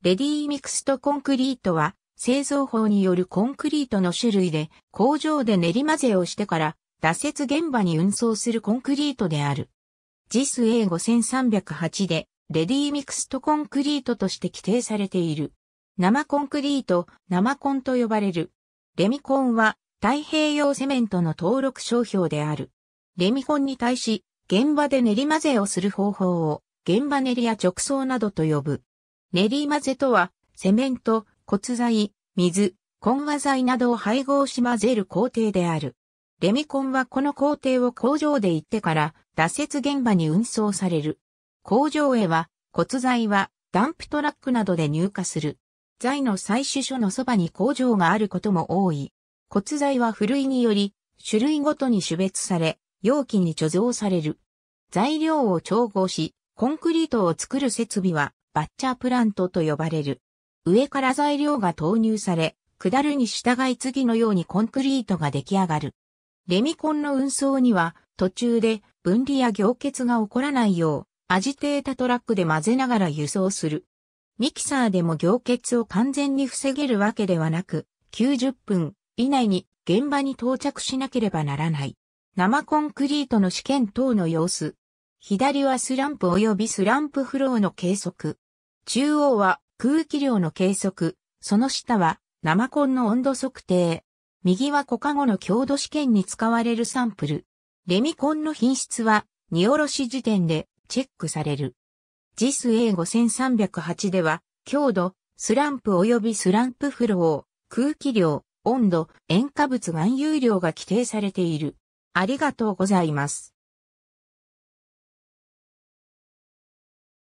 レディーミクストコンクリートは、製造法によるコンクリートの種類で、工場で練り混ぜをしてから、脱雪現場に運送するコンクリートである。JIS A5308 で、レディーミクストコンクリートとして規定されている。生コンクリート、生コンと呼ばれる。レミコンは、太平洋セメントの登録商標である。レミコンに対し、現場で練り混ぜをする方法を、現場練りや直送などと呼ぶ。練り混ぜとは、セメント、骨材、水、混和剤などを配合し混ぜる工程である。レミコンはこの工程を工場で行ってから脱雪現場に運送される。工場へは、骨材はダンプトラックなどで入荷する。材の採取所のそばに工場があることも多い。骨材は古いにより、種類ごとに種別され、容器に貯蔵される。材料を調合し、コンクリートを作る設備は、バッチャープラントと呼ばれる。上から材料が投入され、下るに従い次のようにコンクリートが出来上がる。レミコンの運送には途中で分離や凝結が起こらないようアジテータトラックで混ぜながら輸送する。ミキサーでも凝結を完全に防げるわけではなく、90分以内に現場に到着しなければならない。生コンクリートの試験等の様子。左はスランプ及びスランプフローの計測。中央は空気量の計測、その下は生コンの温度測定。右はコカゴの強度試験に使われるサンプル。レミコンの品質は、荷下ろし時点でチェックされる。JIS A5308 では、強度、スランプ及びスランプフロー、空気量、温度、塩化物含有量が規定されている。ありがとうございます。